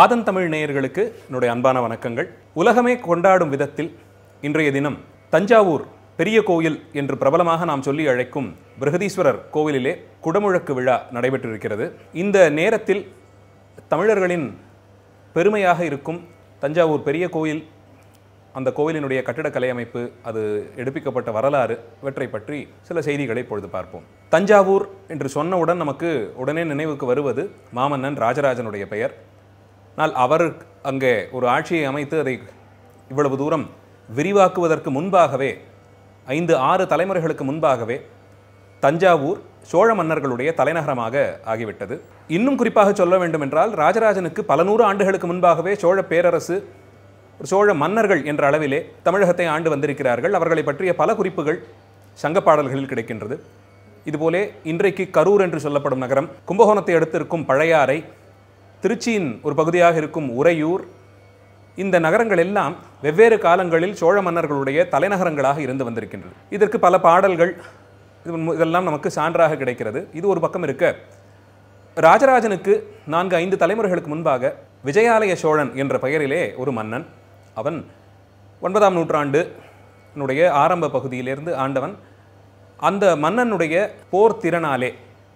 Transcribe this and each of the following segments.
ஆதன் தமிழ் நேயர்களுக்கு என்னுடைய அன்பான வணக்கங்கள் உலகமே கொண்டாடும் விதத்தில் இன்றைய தினம் தஞ்சாவூர் பெரிய கோயில் என்று பிரபலமாக நாம் சொல்லி அழைக்கும் பிருகதீஸ்வரர் கோவிலிலே குடமுழக்கு விழா நடைபெற்றிருக்கிறது இந்த நேரத்தில் தமிழர்களின் பெருமையாக இருக்கும் தஞ்சாவூர் பெரிய கோயில் அந்த கோவிலினுடைய கட்டிடக்கலை அமைப்பு அது எடுப்பிக்கப்பட்ட வரலாறு இவற்றை பற்றி சில செய்திகளை பொழுது பார்ப்போம் தஞ்சாவூர் என்று சொன்னவுடன் நமக்கு உடனே நினைவுக்கு வருவது மாமன்னன் ராஜராஜனுடைய பெயர் ஆனால் அவர் அங்கே ஒரு ஆட்சியை அமைத்து அதை இவ்வளவு தூரம் விரிவாக்குவதற்கு முன்பாகவே ஐந்து ஆறு தலைமுறைகளுக்கு முன்பாகவே தஞ்சாவூர் சோழ மன்னர்களுடைய தலைநகரமாக ஆகிவிட்டது இன்னும் குறிப்பாக சொல்ல வேண்டும் என்றால் ராஜராஜனுக்கு பல நூறு ஆண்டுகளுக்கு முன்பாகவே சோழ பேரரசு சோழ மன்னர்கள் என்ற அளவிலே தமிழகத்தை ஆண்டு வந்திருக்கிறார்கள் அவர்களை பற்றிய பல குறிப்புகள் சங்கப்பாடல்களில் கிடைக்கின்றது இதுபோலே இன்றைக்கு கரூர் என்று சொல்லப்படும் நகரம் கும்பகோணத்தை அடுத்திருக்கும் பழையாறை திருச்சியின் ஒரு பகுதியாக இருக்கும் உறையூர் இந்த நகரங்கள் எல்லாம் வெவ்வேறு காலங்களில் சோழ மன்னர்களுடைய தலைநகரங்களாக இருந்து வந்திருக்கின்றது இதற்கு பல பாடல்கள் இது இதெல்லாம் நமக்கு சான்றாக கிடைக்கிறது இது ஒரு பக்கம் இருக்க ராஜராஜனுக்கு நான்கு ஐந்து தலைமுறைகளுக்கு முன்பாக விஜயாலய சோழன் என்ற பெயரிலே ஒரு மன்னன் அவன் ஒன்பதாம் நூற்றாண்டுனுடைய ஆரம்ப பகுதியிலிருந்து ஆண்டவன் அந்த மன்னனுடைய போர் திறனாலே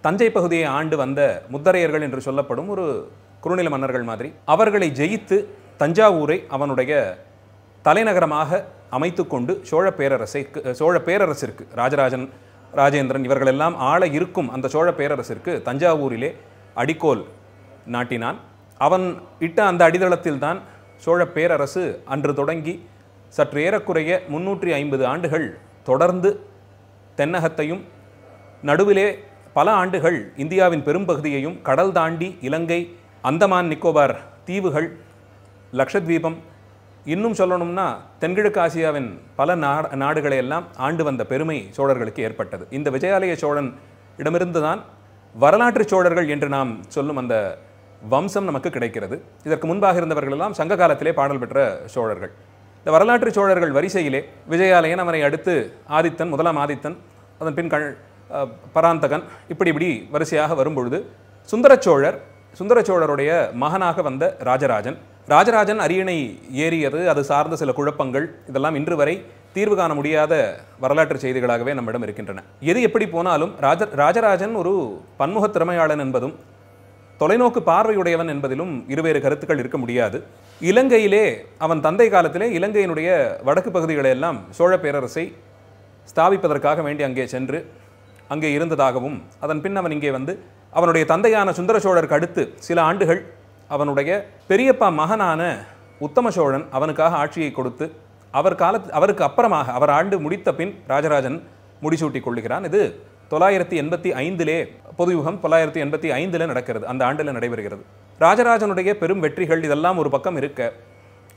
தஞ்சை பகுதியை ஆண்டு வந்த முத்தரையர்கள் என்று சொல்லப்படும் ஒரு குறுநில மன்னர்கள் மாதிரி அவர்களை ஜெயித்து தஞ்சாவூரை அவனுடைய தலைநகரமாக அமைத்து கொண்டு சோழ பேரரசை சோழ பேரரசிற்கு ராஜராஜன் ராஜேந்திரன் இவர்களெல்லாம் ஆள இருக்கும் அந்த சோழ பேரரசிற்கு தஞ்சாவூரிலே அடிக்கோல் நாட்டினான் அவன் இட்ட அந்த அடித்தளத்தில்தான் சோழ பேரரசு அன்று தொடங்கி சற்று ஏறக்குறைய முன்னூற்றி ஐம்பது ஆண்டுகள் தொடர்ந்து தென்னகத்தையும் நடுவிலே பல ஆண்டுகள் இந்தியாவின் பெரும்பகுதியையும் கடல் தாண்டி இலங்கை அந்தமான் நிக்கோபார் தீவுகள் லக்ஷத்வீபம் இன்னும் சொல்லணும்னா தென்கிழக்கு ஆசியாவின் பல நாடு நாடுகளையெல்லாம் ஆண்டு வந்த பெருமை சோழர்களுக்கு ஏற்பட்டது இந்த விஜயாலய சோழன் இடமிருந்து தான் வரலாற்று சோழர்கள் என்று நாம் சொல்லும் அந்த வம்சம் நமக்கு கிடைக்கிறது இதற்கு முன்பாக இருந்தவர்களெல்லாம் சங்க காலத்திலே பாடல் பெற்ற சோழர்கள் இந்த வரலாற்று சோழர்கள் வரிசையிலே விஜயாலயன் அவனை அடுத்து ஆதித்தன் முதலாம் ஆதித்தன் அதன் பின் கண் பராந்தகன் இப்படி இப்படி வரிசையாக வரும்பொழுது சுந்தரச்சோழர் சோழர் சுந்தர சோழருடைய மகனாக வந்த ராஜராஜன் ராஜராஜன் அரியணை ஏறியது அது சார்ந்த சில குழப்பங்கள் இதெல்லாம் இன்று வரை தீர்வு காண முடியாத வரலாற்று செய்திகளாகவே நம்மிடம் இருக்கின்றன எது எப்படி போனாலும் ராஜ ராஜராஜன் ஒரு பன்முகத் திறமையாளன் என்பதும் தொலைநோக்கு பார்வையுடையவன் என்பதிலும் இருவேறு கருத்துக்கள் இருக்க முடியாது இலங்கையிலே அவன் தந்தை காலத்திலே இலங்கையினுடைய வடக்கு பகுதிகளையெல்லாம் சோழ பேரரசை ஸ்தாபிப்பதற்காக வேண்டி அங்கே சென்று அங்கே இருந்ததாகவும் அதன் பின் அவன் இங்கே வந்து அவனுடைய தந்தையான சுந்தர சோழருக்கு அடுத்து சில ஆண்டுகள் அவனுடைய பெரியப்பா மகனான உத்தம சோழன் அவனுக்காக ஆட்சியை கொடுத்து அவர் கால அவருக்கு அப்புறமாக அவர் ஆண்டு முடித்த பின் ராஜராஜன் முடிசூட்டி கொள்ளுகிறான் இது தொள்ளாயிரத்தி எண்பத்தி ஐந்திலே பொதுயுகம் தொள்ளாயிரத்தி எண்பத்தி ஐந்தில் நடக்கிறது அந்த ஆண்டில் நடைபெறுகிறது ராஜராஜனுடைய பெரும் வெற்றிகள் இதெல்லாம் ஒரு பக்கம் இருக்க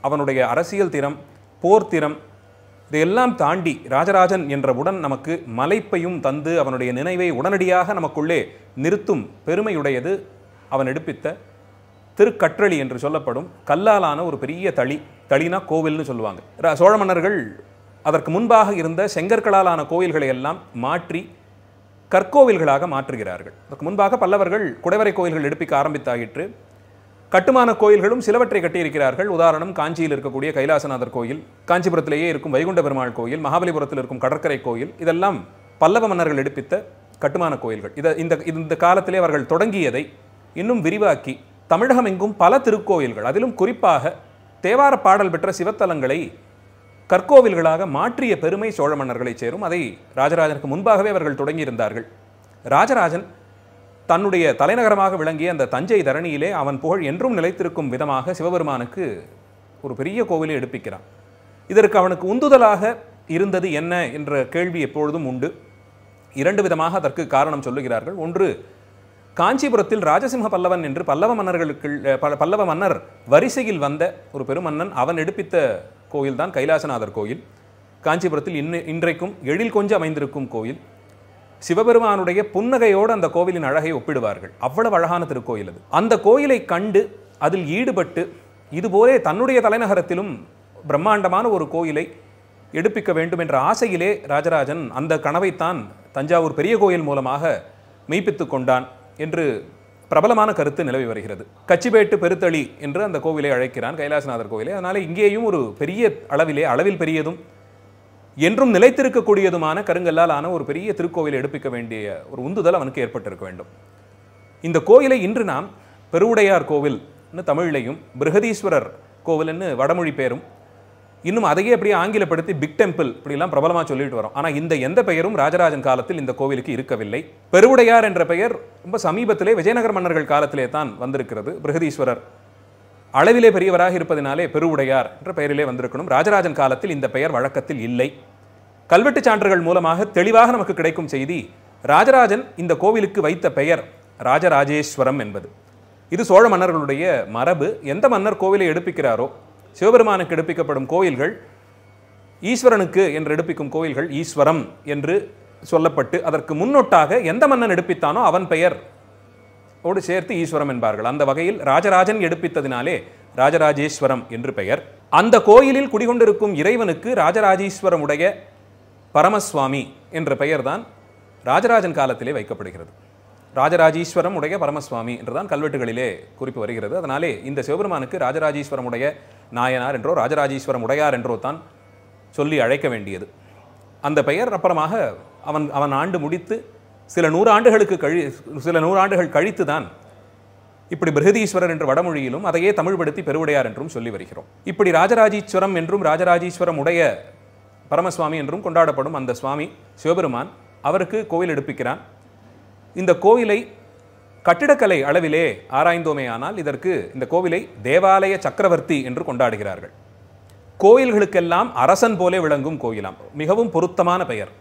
அவனுடைய அரசியல் திறம் போர் திறம் இதையெல்லாம் தாண்டி ராஜராஜன் என்றவுடன் நமக்கு மலைப்பையும் தந்து அவனுடைய நினைவை உடனடியாக நமக்குள்ளே நிறுத்தும் பெருமையுடையது அவன் எடுப்பித்த திருக்கற்றளி என்று சொல்லப்படும் கல்லாலான ஒரு பெரிய தளி தளினா கோவில்னு சொல்லுவாங்க சோழ மன்னர்கள் அதற்கு முன்பாக இருந்த செங்கற்களாலான கோவில்களை எல்லாம் மாற்றி கற்கோவில்களாக மாற்றுகிறார்கள் அதற்கு முன்பாக பல்லவர்கள் குடைவரை கோவில்கள் எடுப்பிக்க ஆரம்பித்தாயிற்று கட்டுமான கோயில்களும் சிலவற்றை கட்டியிருக்கிறார்கள் உதாரணம் காஞ்சியில் இருக்கக்கூடிய கைலாசநாதர் கோயில் காஞ்சிபுரத்திலேயே இருக்கும் வைகுண்ட பெருமாள் கோயில் மகாபலிபுரத்தில் இருக்கும் கடற்கரை கோயில் இதெல்லாம் பல்லவ மன்னர்கள் எடுப்பித்த கட்டுமான கோயில்கள் இதை இந்த இந்த காலத்திலே அவர்கள் தொடங்கியதை இன்னும் விரிவாக்கி தமிழகம் எங்கும் பல திருக்கோயில்கள் அதிலும் குறிப்பாக தேவார பாடல் பெற்ற சிவத்தலங்களை கற்கோவில்களாக மாற்றிய பெருமை சோழ மன்னர்களைச் சேரும் அதை ராஜராஜனுக்கு முன்பாகவே அவர்கள் தொடங்கியிருந்தார்கள் ராஜராஜன் தன்னுடைய தலைநகரமாக விளங்கிய அந்த தஞ்சை தரணியிலே அவன் புகழ் என்றும் நிலைத்திருக்கும் விதமாக சிவபெருமானுக்கு ஒரு பெரிய கோவிலை எடுப்பிக்கிறான் இதற்கு அவனுக்கு உந்துதலாக இருந்தது என்ன என்ற கேள்வி எப்பொழுதும் உண்டு இரண்டு விதமாக அதற்கு காரணம் சொல்லுகிறார்கள் ஒன்று காஞ்சிபுரத்தில் ராஜசிம்ஹ பல்லவன் என்று பல்லவ மன்னர்களுக்கு பல்லவ மன்னர் வரிசையில் வந்த ஒரு பெருமன்னன் அவன் எடுப்பித்த கோயில்தான் கைலாசநாதர் கோயில் காஞ்சிபுரத்தில் இன்று இன்றைக்கும் எழில் கொஞ்சம் அமைந்திருக்கும் கோயில் சிவபெருமானுடைய புன்னகையோடு அந்த கோவிலின் அழகை ஒப்பிடுவார்கள் அவ்வளவு அழகான திருக்கோயில் அது அந்த கோயிலை கண்டு அதில் ஈடுபட்டு இதுபோலே தன்னுடைய தலைநகரத்திலும் பிரம்மாண்டமான ஒரு கோயிலை எடுப்பிக்க வேண்டும் என்ற ஆசையிலே ராஜராஜன் அந்த கனவைத்தான் தஞ்சாவூர் பெரிய கோயில் மூலமாக மெய்ப்பித்து கொண்டான் என்று பிரபலமான கருத்து நிலவி வருகிறது கச்சிபேட்டு பெருத்தளி என்று அந்த கோவிலை அழைக்கிறான் கைலாசநாதர் கோவிலை அதனால் இங்கேயும் ஒரு பெரிய அளவிலே அளவில் பெரியதும் என்றும் நிலைத்திருக்கக்கூடியதுமான கருங்கல்லால் ஆன ஒரு பெரிய திருக்கோவிலை எடுப்பிக்க வேண்டிய ஒரு உந்துதல் அவனுக்கு ஏற்பட்டிருக்க வேண்டும் இந்த கோயிலை இன்று நாம் பெருவுடையார் கோவில்னு தமிழிலையும் பிரகதீஸ்வரர் கோவில்னு வடமொழி பேரும் இன்னும் அதையே அப்படியே ஆங்கிலப்படுத்தி பிக் டெம்பிள் இப்படிலாம் பிரபலமாக சொல்லிட்டு வரோம் ஆனால் இந்த எந்த பெயரும் ராஜராஜன் காலத்தில் இந்த கோவிலுக்கு இருக்கவில்லை பெருவுடையார் என்ற பெயர் ரொம்ப சமீபத்திலே விஜயநகர மன்னர்கள் காலத்திலே தான் வந்திருக்கிறது பிரகதீஸ்வரர் அளவிலே பெரியவராக இருப்பதினாலே பெருவுடையார் என்ற பெயரிலே வந்திருக்கணும் ராஜராஜன் காலத்தில் இந்த பெயர் வழக்கத்தில் இல்லை கல்வெட்டு சான்றுகள் மூலமாக தெளிவாக நமக்கு கிடைக்கும் செய்தி ராஜராஜன் இந்த கோவிலுக்கு வைத்த பெயர் ராஜராஜேஸ்வரம் என்பது இது சோழ மன்னர்களுடைய மரபு எந்த மன்னர் கோவிலை எடுப்பிக்கிறாரோ சிவபெருமானுக்கு எடுப்பிக்கப்படும் கோவில்கள் ஈஸ்வரனுக்கு என்று எடுப்பிக்கும் கோவில்கள் ஈஸ்வரம் என்று சொல்லப்பட்டு அதற்கு முன்னொட்டாக எந்த மன்னன் எடுப்பித்தானோ அவன் பெயர் ஓடு சேர்த்து ஈஸ்வரம் என்பார்கள் அந்த வகையில் ராஜராஜன் எடுப்பித்ததினாலே ராஜராஜேஸ்வரம் என்று பெயர் அந்த கோயிலில் குடிகொண்டிருக்கும் இறைவனுக்கு ராஜராஜேஸ்வரமுடைய பரமசுவாமி என்ற பெயர்தான் ராஜராஜன் காலத்திலே வைக்கப்படுகிறது ராஜராஜீஸ்வரம் உடைய பரமசுவாமி என்றுதான் கல்வெட்டுகளிலே குறிப்பு வருகிறது அதனாலே இந்த சிவபெருமானுக்கு ராஜராஜேஸ்வரம் உடைய நாயனார் என்றோ ராஜராஜேஸ்வரம் உடையார் என்றோ தான் சொல்லி அழைக்க வேண்டியது அந்த பெயர் அப்புறமாக அவன் அவன் ஆண்டு முடித்து சில நூறாண்டுகளுக்கு கழி சில நூறாண்டுகள் கழித்து தான் இப்படி பிரகதீஸ்வரர் என்ற வடமொழியிலும் அதையே தமிழ்படுத்தி பெருவுடையார் என்றும் சொல்லி வருகிறோம் இப்படி ராஜராஜீஸ்வரம் என்றும் ராஜராஜீஸ்வரம் உடைய பரமசுவாமி என்றும் கொண்டாடப்படும் அந்த சுவாமி சிவபெருமான் அவருக்கு கோவில் எடுப்பிக்கிறான் இந்த கோவிலை கட்டிடக்கலை அளவிலே ஆராய்ந்தோமே ஆனால் இதற்கு இந்த கோவிலை தேவாலய சக்கரவர்த்தி என்று கொண்டாடுகிறார்கள் கோயில்களுக்கெல்லாம் அரசன் போலே விளங்கும் கோயிலாம் மிகவும் பொருத்தமான பெயர்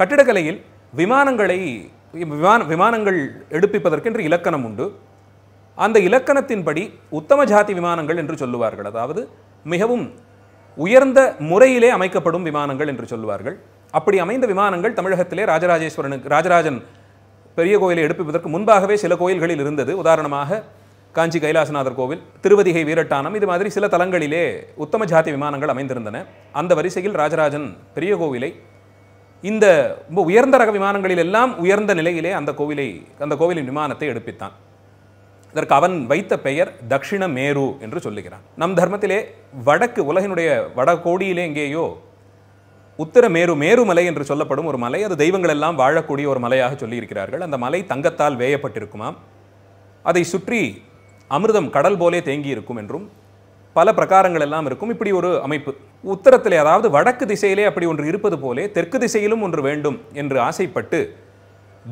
கட்டிடக்கலையில் விமானங்களை விமான விமானங்கள் எடுப்பிப்பதற்கென்று இலக்கணம் உண்டு அந்த இலக்கணத்தின்படி உத்தம ஜாதி விமானங்கள் என்று சொல்லுவார்கள் அதாவது மிகவும் உயர்ந்த முறையிலே அமைக்கப்படும் விமானங்கள் என்று சொல்லுவார்கள் அப்படி அமைந்த விமானங்கள் தமிழகத்திலே ராஜராஜேஸ்வரனுக்கு ராஜராஜன் பெரிய கோயிலை எடுப்பிப்பதற்கு முன்பாகவே சில கோயில்களில் இருந்தது உதாரணமாக காஞ்சி கைலாசநாதர் கோவில் திருவதிகை வீரட்டானம் இது மாதிரி சில தலங்களிலே உத்தம ஜாதி விமானங்கள் அமைந்திருந்தன அந்த வரிசையில் ராஜராஜன் பெரிய கோவிலை இந்த ரொம்ப உயர்ந்த ரக விமானங்களில் எல்லாம் உயர்ந்த நிலையிலே அந்த கோவிலை அந்த கோவிலின் விமானத்தை எடுப்பித்தான் இதற்கு அவன் வைத்த பெயர் தக்ஷிண மேரு என்று சொல்லுகிறான் நம் தர்மத்திலே வடக்கு உலகினுடைய வடகோடியிலே எங்கேயோ உத்தர மேரு மேருமலை என்று சொல்லப்படும் ஒரு மலை அது தெய்வங்கள் எல்லாம் வாழக்கூடிய ஒரு மலையாக சொல்லியிருக்கிறார்கள் அந்த மலை தங்கத்தால் வேயப்பட்டிருக்குமாம் அதை சுற்றி அமிர்தம் கடல் போலே தேங்கி இருக்கும் என்றும் பல பிரகாரங்கள் எல்லாம் இருக்கும் இப்படி ஒரு அமைப்பு உத்தரத்தில் அதாவது வடக்கு திசையிலே அப்படி ஒன்று இருப்பது போலே தெற்கு திசையிலும் ஒன்று வேண்டும் என்று ஆசைப்பட்டு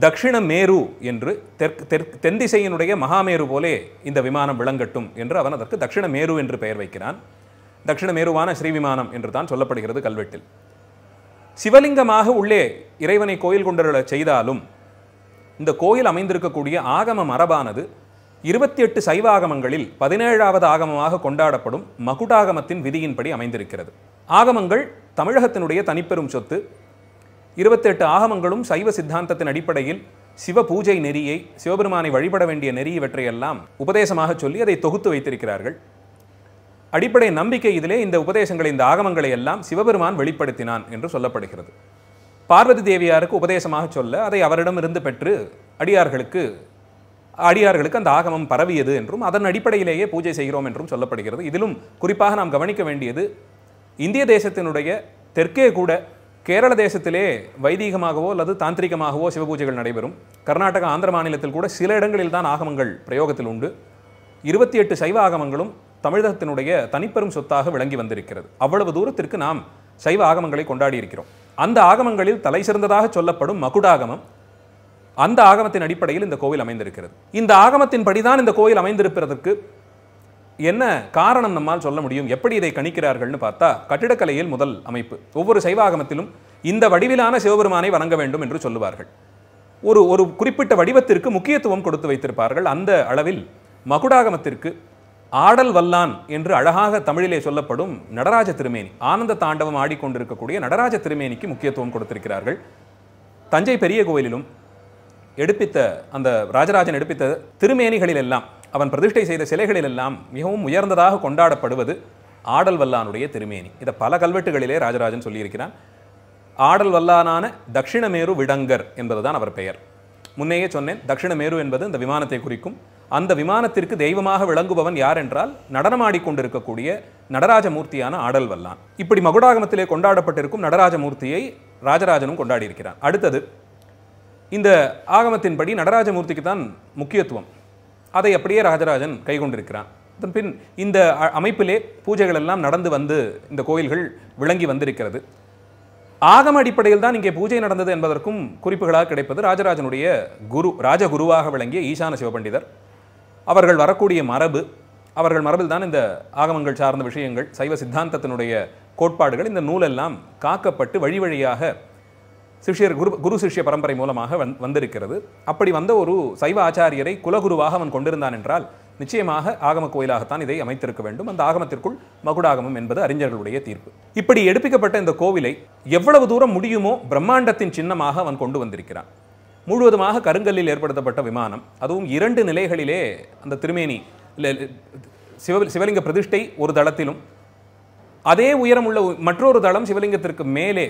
தக்ஷிண மேரு என்று தெற்கு தெற்கு தென் திசையினுடைய மகாமேரு போலே இந்த விமானம் விளங்கட்டும் என்று அவன் அதற்கு தக்ஷிண மேரு என்று பெயர் வைக்கிறான் தக்ஷிண மேருவான ஸ்ரீவிமானம் என்று தான் சொல்லப்படுகிறது கல்வெட்டில் சிவலிங்கமாக உள்ளே இறைவனை கோயில் கொண்டு செய்தாலும் இந்த கோயில் அமைந்திருக்கக்கூடிய ஆகம மரபானது இருபத்தி எட்டு சைவ ஆகமங்களில் பதினேழாவது ஆகமமாக கொண்டாடப்படும் மகுடாகமத்தின் விதியின்படி அமைந்திருக்கிறது ஆகமங்கள் தமிழகத்தினுடைய தனிப்பெரும் சொத்து இருபத்தெட்டு ஆகமங்களும் சைவ சித்தாந்தத்தின் அடிப்படையில் சிவ பூஜை நெறியை சிவபெருமானை வழிபட வேண்டிய நெறி இவற்றையெல்லாம் உபதேசமாக சொல்லி அதை தொகுத்து வைத்திருக்கிறார்கள் அடிப்படை நம்பிக்கை இதிலே இந்த உபதேசங்களை இந்த ஆகமங்களை எல்லாம் சிவபெருமான் வெளிப்படுத்தினான் என்று சொல்லப்படுகிறது பார்வதி தேவியாருக்கு உபதேசமாக சொல்ல அதை அவரிடமிருந்து பெற்று அடியார்களுக்கு அடியார்களுக்கு அந்த ஆகமம் பரவியது என்றும் அதன் அடிப்படையிலேயே பூஜை செய்கிறோம் என்றும் சொல்லப்படுகிறது இதிலும் குறிப்பாக நாம் கவனிக்க வேண்டியது இந்திய தேசத்தினுடைய தெற்கே கூட கேரள தேசத்திலே வைதீகமாகவோ அல்லது தாந்திரிகமாகவோ சிவபூஜைகள் நடைபெறும் கர்நாடகா ஆந்திர மாநிலத்தில் கூட சில இடங்களில் தான் ஆகமங்கள் பிரயோகத்தில் உண்டு இருபத்தி எட்டு சைவ ஆகமங்களும் தமிழகத்தினுடைய தனிப்பெரும் சொத்தாக விளங்கி வந்திருக்கிறது அவ்வளவு தூரத்திற்கு நாம் சைவ ஆகமங்களை கொண்டாடி இருக்கிறோம் அந்த ஆகமங்களில் தலை சிறந்ததாக சொல்லப்படும் மகுடாகமம் அந்த ஆகமத்தின் அடிப்படையில் இந்த கோவில் அமைந்திருக்கிறது இந்த ஆகமத்தின் படிதான் இந்த கோவில் அமைந்திருப்பதற்கு என்ன காரணம் நம்மால் சொல்ல முடியும் எப்படி இதை கணிக்கிறார்கள்னு பார்த்தா கட்டிடக்கலையில் முதல் அமைப்பு ஒவ்வொரு சைவாகமத்திலும் இந்த வடிவிலான சிவபெருமானை வணங்க வேண்டும் என்று சொல்லுவார்கள் ஒரு ஒரு குறிப்பிட்ட வடிவத்திற்கு முக்கியத்துவம் கொடுத்து வைத்திருப்பார்கள் அந்த அளவில் மகுடாகமத்திற்கு ஆடல் வல்லான் என்று அழகாக தமிழிலே சொல்லப்படும் நடராஜ திருமேனி ஆனந்த தாண்டவம் ஆடிக்கொண்டிருக்கக்கூடிய நடராஜ திருமேனிக்கு முக்கியத்துவம் கொடுத்திருக்கிறார்கள் தஞ்சை பெரிய கோயிலிலும் எடுப்பித்த அந்த ராஜராஜன் எடுப்பித்த திருமேனிகளில் எல்லாம் அவன் பிரதிஷ்டை செய்த சிலைகளில் எல்லாம் மிகவும் உயர்ந்ததாக கொண்டாடப்படுவது ஆடல் வல்லானுடைய திருமேனி இதை பல கல்வெட்டுகளிலே ராஜராஜன் சொல்லியிருக்கிறான் ஆடல் வல்லானான தக்ஷிணமேரு விடங்கர் என்பதுதான் அவர் பெயர் முன்னையே சொன்னேன் தட்சிணமேரு என்பது இந்த விமானத்தை குறிக்கும் அந்த விமானத்திற்கு தெய்வமாக விளங்குபவன் யார் என்றால் நடனமாடிக்கொண்டிருக்கக்கூடிய நடராஜமூர்த்தியான ஆடல் வல்லான் இப்படி மகுடாகமத்திலே கொண்டாடப்பட்டிருக்கும் நடராஜமூர்த்தியை ராஜராஜனும் கொண்டாடியிருக்கிறான் அடுத்தது இந்த ஆகமத்தின்படி நடராஜமூர்த்திக்கு தான் முக்கியத்துவம் அதை அப்படியே ராஜராஜன் கைகொண்டிருக்கிறான் பின் இந்த அமைப்பிலே பூஜைகள் எல்லாம் நடந்து வந்து இந்த கோயில்கள் விளங்கி வந்திருக்கிறது ஆகம அடிப்படையில் தான் இங்கே பூஜை நடந்தது என்பதற்கும் குறிப்புகளாக கிடைப்பது ராஜராஜனுடைய குரு ராஜகுருவாக விளங்கிய ஈசான சிவபண்டிதர் அவர்கள் வரக்கூடிய மரபு அவர்கள் மரபில் தான் இந்த ஆகமங்கள் சார்ந்த விஷயங்கள் சைவ சித்தாந்தத்தினுடைய கோட்பாடுகள் இந்த நூலெல்லாம் காக்கப்பட்டு வழி வழியாக சிஷ்யர் குரு குரு சிஷ்ய பரம்பரை மூலமாக வந் வந்திருக்கிறது அப்படி வந்த ஒரு சைவ ஆச்சாரியரை குலகுருவாக அவன் கொண்டிருந்தான் என்றால் நிச்சயமாக ஆகம கோயிலாகத்தான் இதை அமைத்திருக்க வேண்டும் அந்த ஆகமத்திற்குள் மகுடாகமம் என்பது அறிஞர்களுடைய தீர்ப்பு இப்படி எடுப்பிக்கப்பட்ட இந்த கோவிலை எவ்வளவு தூரம் முடியுமோ பிரம்மாண்டத்தின் சின்னமாக அவன் கொண்டு வந்திருக்கிறான் முழுவதுமாக கருங்கல்லில் ஏற்படுத்தப்பட்ட விமானம் அதுவும் இரண்டு நிலைகளிலே அந்த திருமேனி சிவ சிவலிங்க பிரதிஷ்டை ஒரு தளத்திலும் அதே உயரம் உள்ள மற்றொரு தளம் சிவலிங்கத்திற்கு மேலே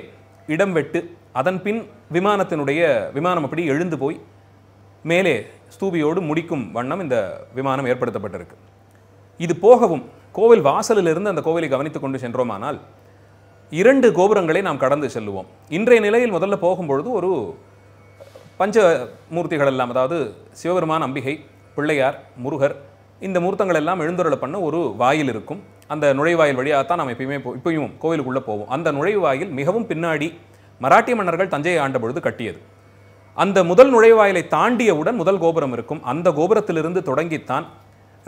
இடம் வெட்டு அதன் பின் விமானத்தினுடைய விமானம் அப்படி எழுந்து போய் மேலே ஸ்தூபியோடு முடிக்கும் வண்ணம் இந்த விமானம் ஏற்படுத்தப்பட்டிருக்கு இது போகவும் கோவில் வாசலிலிருந்து அந்த கோவிலை கவனித்து கொண்டு சென்றோமானால் இரண்டு கோபுரங்களை நாம் கடந்து செல்லுவோம் இன்றைய நிலையில் முதல்ல போகும்பொழுது ஒரு பஞ்ச மூர்த்திகள் எல்லாம் அதாவது சிவபெருமான் அம்பிகை பிள்ளையார் முருகர் இந்த மூர்த்தங்கள் எல்லாம் எழுந்துருளை பண்ண ஒரு வாயில் இருக்கும் அந்த நுழைவாயில் வழியாக தான் நம்ம எப்பயுமே போ இப்பயும் கோவிலுக்குள்ளே போவோம் அந்த நுழைவாயில் மிகவும் பின்னாடி மராட்டிய மன்னர்கள் தஞ்சையை ஆண்ட பொழுது கட்டியது அந்த முதல் நுழைவாயிலை தாண்டியவுடன் முதல் கோபுரம் இருக்கும் அந்த கோபுரத்திலிருந்து தொடங்கித்தான்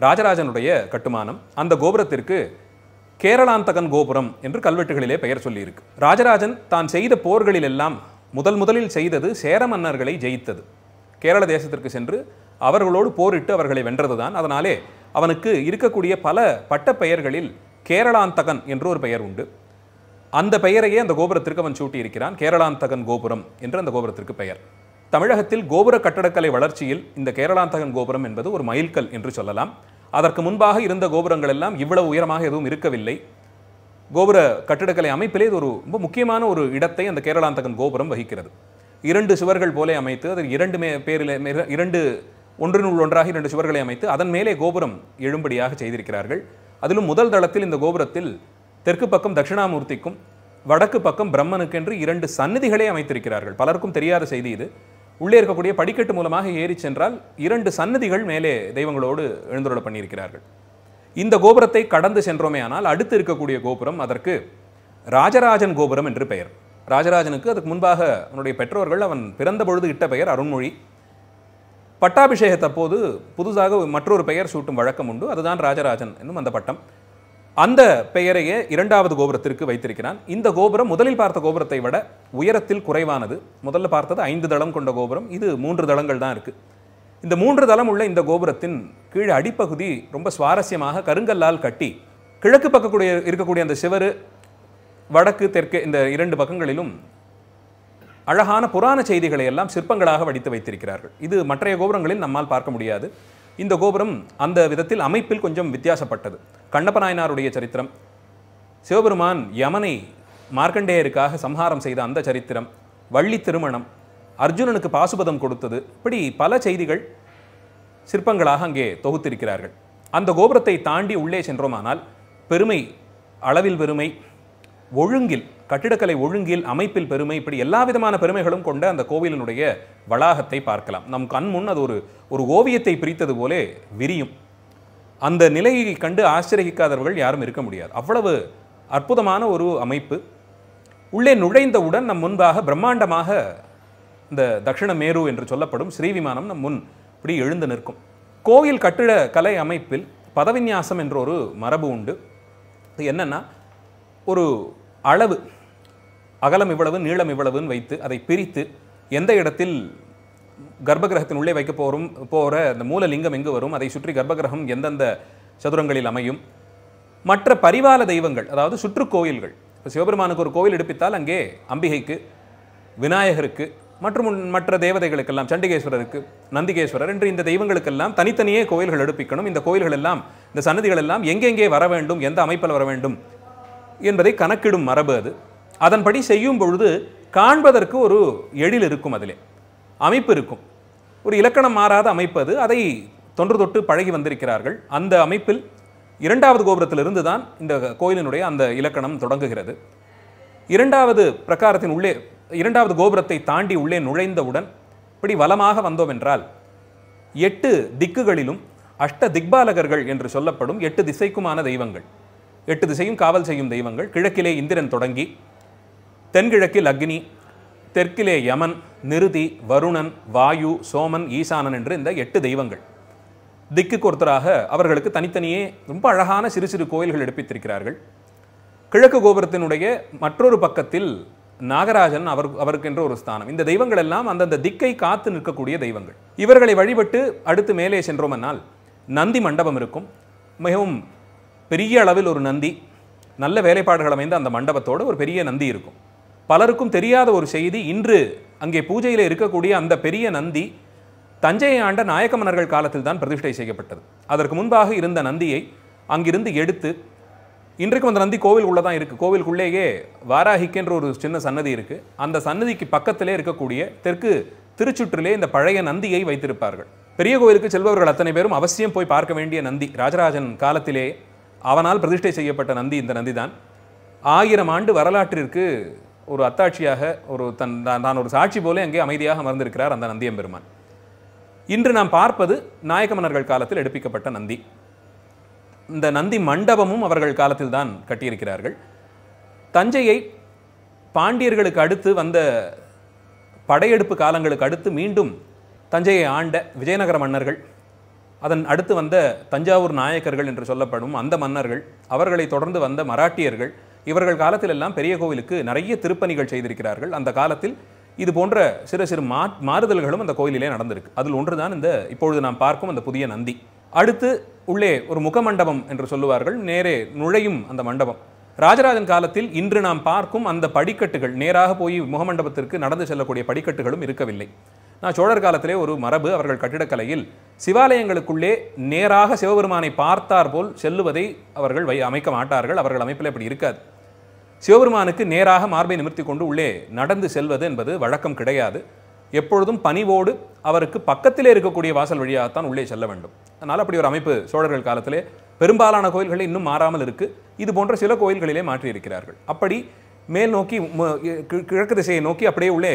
ராஜராஜனுடைய கட்டுமானம் அந்த கோபுரத்திற்கு கேரளாந்தகன் கோபுரம் என்று கல்வெட்டுகளிலே பெயர் சொல்லியிருக்கு ராஜராஜன் தான் செய்த போர்களிலெல்லாம் முதல் முதலில் செய்தது சேர மன்னர்களை ஜெயித்தது கேரள தேசத்திற்கு சென்று அவர்களோடு போரிட்டு அவர்களை வென்றதுதான் அதனாலே அவனுக்கு இருக்கக்கூடிய பல பட்ட பெயர்களில் கேரளாந்தகன் என்று ஒரு பெயர் உண்டு அந்த பெயரையே அந்த கோபுரத்திற்கு அவன் சூட்டியிருக்கிறான் கேரளாந்தகன் கோபுரம் என்று அந்த கோபுரத்திற்கு பெயர் தமிழகத்தில் கோபுர கட்டடக்கலை வளர்ச்சியில் இந்த கேரளாந்தகன் கோபுரம் என்பது ஒரு மைல்கல் என்று சொல்லலாம் அதற்கு முன்பாக இருந்த கோபுரங்கள் எல்லாம் இவ்வளவு உயரமாக எதுவும் இருக்கவில்லை கோபுர கட்டிடக்கலை அமைப்பிலே இது ஒரு ரொம்ப முக்கியமான ஒரு இடத்தை அந்த கேரளாந்தகன் கோபுரம் வகிக்கிறது இரண்டு சுவர்கள் போலே அமைத்து அதில் இரண்டு மே பேரில் இரண்டு ஒன்றினுள் ஒன்றாக இரண்டு சுவர்களை அமைத்து அதன் மேலே கோபுரம் எழும்படியாக செய்திருக்கிறார்கள் அதிலும் முதல் தளத்தில் இந்த கோபுரத்தில் தெற்கு பக்கம் தட்சிணாமூர்த்திக்கும் வடக்கு பக்கம் பிரம்மனுக்கென்று இரண்டு சன்னதிகளை அமைத்திருக்கிறார்கள் பலருக்கும் தெரியாத செய்தி இது உள்ளே இருக்கக்கூடிய படிக்கட்டு மூலமாக ஏறி சென்றால் இரண்டு சன்னதிகள் மேலே தெய்வங்களோடு எழுந்துள்ள பண்ணியிருக்கிறார்கள் இந்த கோபுரத்தை கடந்து சென்றோமே ஆனால் அடுத்து இருக்கக்கூடிய கோபுரம் அதற்கு ராஜராஜன் கோபுரம் என்று பெயர் ராஜராஜனுக்கு அதுக்கு முன்பாக அவனுடைய பெற்றோர்கள் அவன் பிறந்த பொழுது இட்ட பெயர் அருண்மொழி போது புதுசாக மற்றொரு பெயர் சூட்டும் வழக்கம் உண்டு அதுதான் ராஜராஜன் என்னும் அந்த பட்டம் அந்த பெயரையே இரண்டாவது கோபுரத்திற்கு வைத்திருக்கிறான் இந்த கோபுரம் முதலில் பார்த்த கோபுரத்தை விட உயரத்தில் குறைவானது முதல்ல பார்த்தது ஐந்து தளம் கொண்ட கோபுரம் இது மூன்று தளங்கள் தான் இருக்குது இந்த மூன்று தளம் உள்ள இந்த கோபுரத்தின் கீழ் அடிப்பகுதி ரொம்ப சுவாரஸ்யமாக கருங்கல்லால் கட்டி கிழக்கு பக்கக்கூடிய இருக்கக்கூடிய அந்த சிவரு வடக்கு தெற்கு இந்த இரண்டு பக்கங்களிலும் அழகான புராண செய்திகளை எல்லாம் சிற்பங்களாக வடித்து வைத்திருக்கிறார்கள் இது மற்றைய கோபுரங்களில் நம்மால் பார்க்க முடியாது இந்த கோபுரம் அந்த விதத்தில் அமைப்பில் கொஞ்சம் வித்தியாசப்பட்டது கண்ணப்ப நாயனாருடைய சரித்திரம் சிவபெருமான் யமனை மார்க்கண்டேயருக்காக சம்ஹாரம் செய்த அந்த சரித்திரம் வள்ளி திருமணம் அர்ஜுனனுக்கு பாசுபதம் கொடுத்தது இப்படி பல செய்திகள் சிற்பங்களாக அங்கே தொகுத்திருக்கிறார்கள் அந்த கோபுரத்தை தாண்டி உள்ளே சென்றோமானால் பெருமை அளவில் பெருமை ஒழுங்கில் கட்டிடக்கலை ஒழுங்கில் அமைப்பில் பெருமை இப்படி எல்லா விதமான பெருமைகளும் கொண்ட அந்த கோவிலினுடைய வளாகத்தை பார்க்கலாம் நம் கண் முன் அது ஒரு ஒரு ஓவியத்தை பிரித்தது போலே விரியும் அந்த நிலையை கண்டு ஆச்சரியிக்காதவர்கள் யாரும் இருக்க முடியாது அவ்வளவு அற்புதமான ஒரு அமைப்பு உள்ளே நுழைந்தவுடன் நம் முன்பாக பிரம்மாண்டமாக இந்த தட்சிண மேரு என்று சொல்லப்படும் ஸ்ரீவிமானம் நம் முன் இப்படி எழுந்து நிற்கும் கோயில் கட்டிட கலை அமைப்பில் பதவிநியாசம் என்ற ஒரு மரபு உண்டு என்னென்னா ஒரு அளவு அகலம் இவ்வளவு நீளம் இவ்வளவுன்னு வைத்து அதை பிரித்து எந்த இடத்தில் கர்ப்பகிரகத்தின் உள்ளே வைக்க போகிறோம் போகிற அந்த மூலலிங்கம் எங்கு வரும் அதை சுற்றி கர்ப்பகிரகம் எந்தெந்த சதுரங்களில் அமையும் மற்ற பரிவால தெய்வங்கள் அதாவது சுற்றுக்கோயில்கள் இப்போ சிவபெருமானுக்கு ஒரு கோயில் எடுப்பித்தால் அங்கே அம்பிகைக்கு விநாயகருக்கு மற்றும் மற்ற தேவதைகளுக்கெல்லாம் சண்டிகேஸ்வரருக்கு நந்திகேஸ்வரர் என்று இந்த தெய்வங்களுக்கெல்லாம் தனித்தனியே கோயில்கள் எடுப்பிக்கணும் இந்த கோயில்கள் எல்லாம் இந்த சன்னதிகள் எல்லாம் எங்கெங்கே வர வேண்டும் எந்த அமைப்பில் வர வேண்டும் என்பதை கணக்கிடும் மரபு அது அதன்படி செய்யும் பொழுது காண்பதற்கு ஒரு எழில் இருக்கும் அதிலே அமைப்பு இருக்கும் ஒரு இலக்கணம் மாறாத அமைப்பு அது அதை தொன்று தொட்டு பழகி வந்திருக்கிறார்கள் அந்த அமைப்பில் இரண்டாவது கோபுரத்திலிருந்து தான் இந்த கோயிலினுடைய அந்த இலக்கணம் தொடங்குகிறது இரண்டாவது பிரகாரத்தின் உள்ளே இரண்டாவது கோபுரத்தை தாண்டி உள்ளே நுழைந்தவுடன் இப்படி வளமாக வந்தோம் என்றால் எட்டு திக்குகளிலும் அஷ்ட திக்பாலகர்கள் என்று சொல்லப்படும் எட்டு திசைக்குமான தெய்வங்கள் எட்டு திசையும் காவல் செய்யும் தெய்வங்கள் கிழக்கிலே இந்திரன் தொடங்கி தென்கிழக்கில் அக்னி தெற்கிலே யமன் நிருதி வருணன் வாயு சோமன் ஈசானன் என்று இந்த எட்டு தெய்வங்கள் திக்கு ஒருத்தராக அவர்களுக்கு தனித்தனியே ரொம்ப அழகான சிறு சிறு கோயில்கள் எடுப்பித்திருக்கிறார்கள் கிழக்கு கோபுரத்தினுடைய மற்றொரு பக்கத்தில் நாகராஜன் அவர் அவருக்கென்ற ஒரு ஸ்தானம் இந்த தெய்வங்கள் எல்லாம் அந்தந்த திக்கை காத்து நிற்கக்கூடிய தெய்வங்கள் இவர்களை வழிபட்டு அடுத்து மேலே சென்றோமென்னால் நந்தி மண்டபம் இருக்கும் மிகவும் பெரிய அளவில் ஒரு நந்தி நல்ல வேலைப்பாடுகள் அமைந்த அந்த மண்டபத்தோடு ஒரு பெரிய நந்தி இருக்கும் பலருக்கும் தெரியாத ஒரு செய்தி இன்று அங்கே பூஜையில் இருக்கக்கூடிய அந்த பெரிய நந்தி தஞ்சையை ஆண்ட நாயக்க மன்னர்கள் காலத்தில் தான் பிரதிஷ்டை செய்யப்பட்டது அதற்கு முன்பாக இருந்த நந்தியை அங்கிருந்து எடுத்து இன்றைக்கும் அந்த நந்தி கோவில் உள்ளே தான் இருக்குது கோவிலுக்குள்ளேயே வாராஹிக்கென்ற ஒரு சின்ன சன்னதி இருக்குது அந்த சன்னதிக்கு பக்கத்திலே இருக்கக்கூடிய தெற்கு திருச்சுற்றிலே இந்த பழைய நந்தியை வைத்திருப்பார்கள் பெரிய கோவிலுக்கு செல்பவர்கள் அத்தனை பேரும் அவசியம் போய் பார்க்க வேண்டிய நந்தி ராஜராஜன் காலத்திலே அவனால் பிரதிஷ்டை செய்யப்பட்ட நந்தி இந்த நந்தி தான் ஆயிரம் ஆண்டு வரலாற்றிற்கு ஒரு அத்தாட்சியாக ஒரு தன் தான் ஒரு சாட்சி போல அங்கே அமைதியாக அமர்ந்திருக்கிறார் அந்த நந்தியம்பெருமான் இன்று நாம் பார்ப்பது நாயக்க மன்னர்கள் காலத்தில் எடுப்பிக்கப்பட்ட நந்தி இந்த நந்தி மண்டபமும் அவர்கள் காலத்தில் தான் கட்டியிருக்கிறார்கள் தஞ்சையை பாண்டியர்களுக்கு அடுத்து வந்த படையெடுப்பு காலங்களுக்கு அடுத்து மீண்டும் தஞ்சையை ஆண்ட விஜயநகர மன்னர்கள் அதன் அடுத்து வந்த தஞ்சாவூர் நாயக்கர்கள் என்று சொல்லப்படும் அந்த மன்னர்கள் அவர்களை தொடர்ந்து வந்த மராட்டியர்கள் இவர்கள் காலத்தில் எல்லாம் பெரிய கோவிலுக்கு நிறைய திருப்பணிகள் செய்திருக்கிறார்கள் அந்த காலத்தில் இது போன்ற சிறு சிறு மா மாறுதல்களும் அந்த கோயிலிலே நடந்திருக்கு அதில் ஒன்றுதான் இந்த இப்பொழுது நாம் பார்க்கும் அந்த புதிய நந்தி அடுத்து உள்ளே ஒரு முகமண்டபம் என்று சொல்லுவார்கள் நேரே நுழையும் அந்த மண்டபம் ராஜராஜன் காலத்தில் இன்று நாம் பார்க்கும் அந்த படிக்கட்டுகள் நேராக போய் முகமண்டபத்திற்கு நடந்து செல்லக்கூடிய படிக்கட்டுகளும் இருக்கவில்லை நான் சோழர் காலத்திலே ஒரு மரபு அவர்கள் கட்டிடக்கலையில் சிவாலயங்களுக்குள்ளே நேராக சிவபெருமானை பார்த்தார் போல் செல்லுவதை அவர்கள் வை அமைக்க மாட்டார்கள் அவர்கள் அமைப்பில் அப்படி இருக்காது சிவபெருமானுக்கு நேராக மார்பை நிமிர்த்தி கொண்டு உள்ளே நடந்து செல்வது என்பது வழக்கம் கிடையாது எப்பொழுதும் பணிவோடு அவருக்கு பக்கத்திலே இருக்கக்கூடிய வாசல் வழியாகத்தான் உள்ளே செல்ல வேண்டும் அதனால் அப்படி ஒரு அமைப்பு சோழர்கள் காலத்திலே பெரும்பாலான கோயில்களை இன்னும் மாறாமல் இருக்குது இது போன்ற சில கோயில்களிலே மாற்றியிருக்கிறார்கள் அப்படி மேல் நோக்கி கிழக்கு திசையை நோக்கி அப்படியே உள்ளே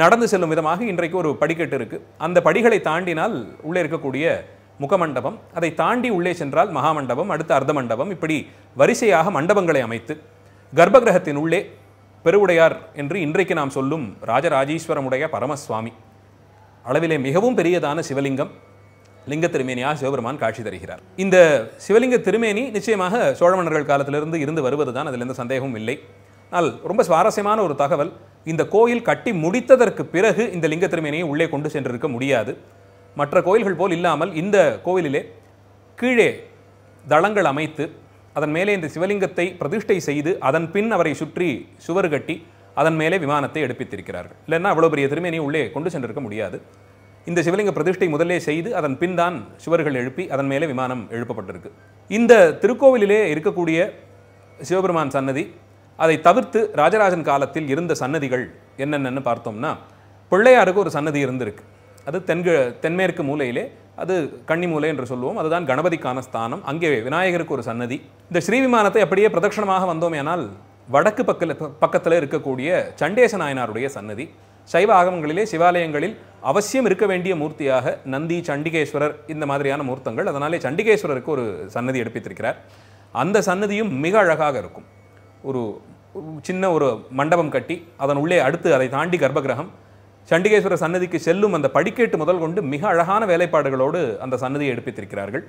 நடந்து செல்லும் விதமாக இன்றைக்கு ஒரு படிக்கட்டு இருக்குது அந்த படிகளை தாண்டினால் உள்ளே இருக்கக்கூடிய முகமண்டபம் அதை தாண்டி உள்ளே சென்றால் மகாமண்டபம் அடுத்த அர்த்த மண்டபம் இப்படி வரிசையாக மண்டபங்களை அமைத்து கர்ப்பகிரகத்தின் உள்ளே பெருவுடையார் என்று இன்றைக்கு நாம் சொல்லும் ராஜராஜீஸ்வரமுடைய பரமசுவாமி அளவிலே மிகவும் பெரியதான சிவலிங்கம் லிங்க திருமேனியாக சிவபெருமான் காட்சி தருகிறார் இந்த சிவலிங்க திருமேனி நிச்சயமாக சோழமன்னர்கள் காலத்திலிருந்து இருந்து வருவது தான் அதில் எந்த சந்தேகமும் இல்லை ஆனால் ரொம்ப சுவாரஸ்யமான ஒரு தகவல் இந்த கோயில் கட்டி முடித்ததற்கு பிறகு இந்த லிங்க திருமேனியை உள்ளே கொண்டு சென்றிருக்க முடியாது மற்ற கோயில்கள் போல் இல்லாமல் இந்த கோயிலிலே கீழே தளங்கள் அமைத்து அதன் மேலே இந்த சிவலிங்கத்தை பிரதிஷ்டை செய்து அதன் பின் அவரை சுற்றி சுவர் கட்டி அதன் மேலே விமானத்தை எடுப்பித்திருக்கிறார்கள் இல்லைன்னா அவ்வளோ பெரிய திருமேனி உள்ளே கொண்டு சென்றிருக்க முடியாது இந்த சிவலிங்க பிரதிஷ்டை முதலே செய்து அதன் பின் தான் சுவர்கள் எழுப்பி அதன் மேலே விமானம் எழுப்பப்பட்டிருக்கு இந்த திருக்கோவிலிலே இருக்கக்கூடிய சிவபெருமான் சன்னதி அதை தவிர்த்து ராஜராஜன் காலத்தில் இருந்த சன்னதிகள் என்னென்னு பார்த்தோம்னா பிள்ளையாருக்கு ஒரு சன்னதி இருந்திருக்கு அது தென்கு தென்மேற்கு மூலையிலே அது கன்னி மூலை என்று சொல்லுவோம் அதுதான் கணபதிக்கான ஸ்தானம் அங்கே விநாயகருக்கு ஒரு சன்னதி இந்த ஸ்ரீவிமானத்தை அப்படியே பிரதட்சணமாக வந்தோமேனால் வடக்கு பக்கத்தில் பக்கத்தில் இருக்கக்கூடிய சண்டேச நாயனாருடைய சன்னதி சைவ ஆகமங்களிலே சிவாலயங்களில் அவசியம் இருக்க வேண்டிய மூர்த்தியாக நந்தி சண்டிகேஸ்வரர் இந்த மாதிரியான மூர்த்தங்கள் அதனாலே சண்டிகேஸ்வரருக்கு ஒரு சன்னதி எடுப்பித்திருக்கிறார் அந்த சன்னதியும் மிக அழகாக இருக்கும் ஒரு சின்ன ஒரு மண்டபம் கட்டி அதன் உள்ளே அடுத்து அதை தாண்டி கர்ப்பகிரகம் சண்டிகேஸ்வரர் சன்னதிக்கு செல்லும் அந்த படிக்கேட்டு முதல் கொண்டு மிக அழகான வேலைப்பாடுகளோடு அந்த சன்னதியை எடுப்பித்திருக்கிறார்கள்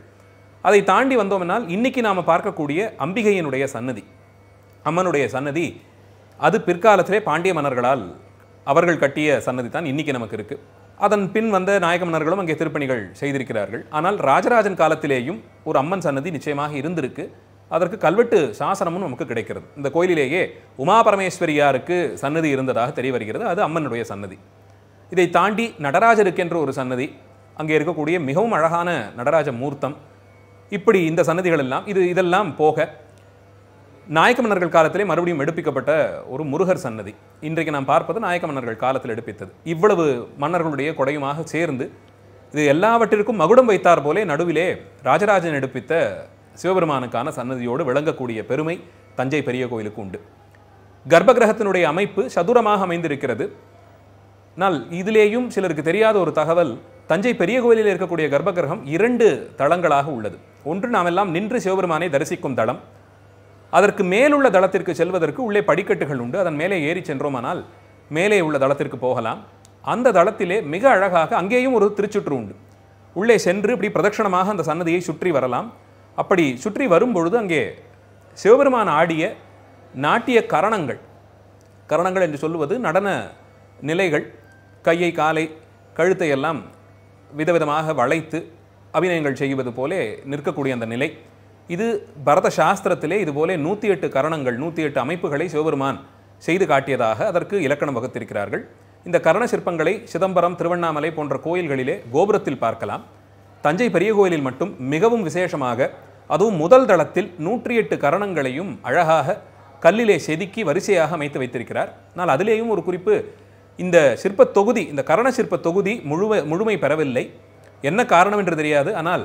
அதை தாண்டி வந்தோம்னால் இன்றைக்கி நாம் பார்க்கக்கூடிய அம்பிகையினுடைய சன்னதி அம்மனுடைய சன்னதி அது பிற்காலத்திலே பாண்டிய மன்னர்களால் அவர்கள் கட்டிய சன்னதி தான் இன்றைக்கி நமக்கு இருக்குது அதன் பின் வந்த நாயக மன்னர்களும் அங்கே திருப்பணிகள் செய்திருக்கிறார்கள் ஆனால் ராஜராஜன் காலத்திலேயும் ஒரு அம்மன் சன்னதி நிச்சயமாக இருந்திருக்கு அதற்கு கல்வெட்டு சாசனமும் நமக்கு கிடைக்கிறது இந்த கோயிலிலேயே உமா பரமேஸ்வரியாருக்கு சன்னதி இருந்ததாக தெரிய வருகிறது அது அம்மனுடைய சன்னதி இதை தாண்டி நடராஜருக்கு என்ற ஒரு சன்னதி அங்கே இருக்கக்கூடிய மிகவும் அழகான நடராஜ மூர்த்தம் இப்படி இந்த சன்னதிகள் எல்லாம் இது இதெல்லாம் போக நாயக்க மன்னர்கள் காலத்திலே மறுபடியும் எடுப்பிக்கப்பட்ட ஒரு முருகர் சன்னதி இன்றைக்கு நாம் பார்ப்பது நாயக்க மன்னர்கள் காலத்தில் எடுப்பித்தது இவ்வளவு மன்னர்களுடைய கொடையுமாக சேர்ந்து இது எல்லாவற்றிற்கும் மகுடம் வைத்தார் போலே நடுவிலே ராஜராஜன் எடுப்பித்த சிவபெருமானுக்கான சன்னதியோடு விளங்கக்கூடிய பெருமை தஞ்சை பெரிய கோயிலுக்கு உண்டு கர்ப்பகிரகத்தினுடைய அமைப்பு சதுரமாக அமைந்திருக்கிறது ஆனால் இதிலேயும் சிலருக்கு தெரியாத ஒரு தகவல் தஞ்சை பெரிய கோயிலில் இருக்கக்கூடிய கர்ப்பகிரகம் இரண்டு தளங்களாக உள்ளது ஒன்று எல்லாம் நின்று சிவபெருமானை தரிசிக்கும் தளம் அதற்கு மேலுள்ள தளத்திற்கு செல்வதற்கு உள்ளே படிக்கட்டுகள் உண்டு அதன் மேலே ஏறி சென்றோமானால் மேலே உள்ள தளத்திற்கு போகலாம் அந்த தளத்திலே மிக அழகாக அங்கேயும் ஒரு திருச்சுற்று உண்டு உள்ளே சென்று இப்படி பிரதட்சணமாக அந்த சன்னதியை சுற்றி வரலாம் அப்படி சுற்றி வரும்பொழுது அங்கே சிவபெருமான் ஆடிய நாட்டிய கரணங்கள் கரணங்கள் என்று சொல்லுவது நடன நிலைகள் கையை காலை கழுத்தை எல்லாம் விதவிதமாக வளைத்து அபிநயங்கள் செய்வது போலே நிற்கக்கூடிய அந்த நிலை இது பரத சாஸ்திரத்திலே இதுபோலே நூற்றி எட்டு கரணங்கள் நூற்றி எட்டு அமைப்புகளை சிவபெருமான் செய்து காட்டியதாக அதற்கு இலக்கணம் வகுத்திருக்கிறார்கள் இந்த கரண சிற்பங்களை சிதம்பரம் திருவண்ணாமலை போன்ற கோயில்களிலே கோபுரத்தில் பார்க்கலாம் தஞ்சை பெரிய கோயிலில் மட்டும் மிகவும் விசேஷமாக அதுவும் முதல் தளத்தில் நூற்றி எட்டு கரணங்களையும் அழகாக கல்லிலே செதுக்கி வரிசையாக அமைத்து வைத்திருக்கிறார் ஆனால் அதிலேயும் ஒரு குறிப்பு இந்த சிற்ப தொகுதி இந்த கரண சிற்ப தொகுதி முழுமை முழுமை பெறவில்லை என்ன காரணம் என்று தெரியாது ஆனால்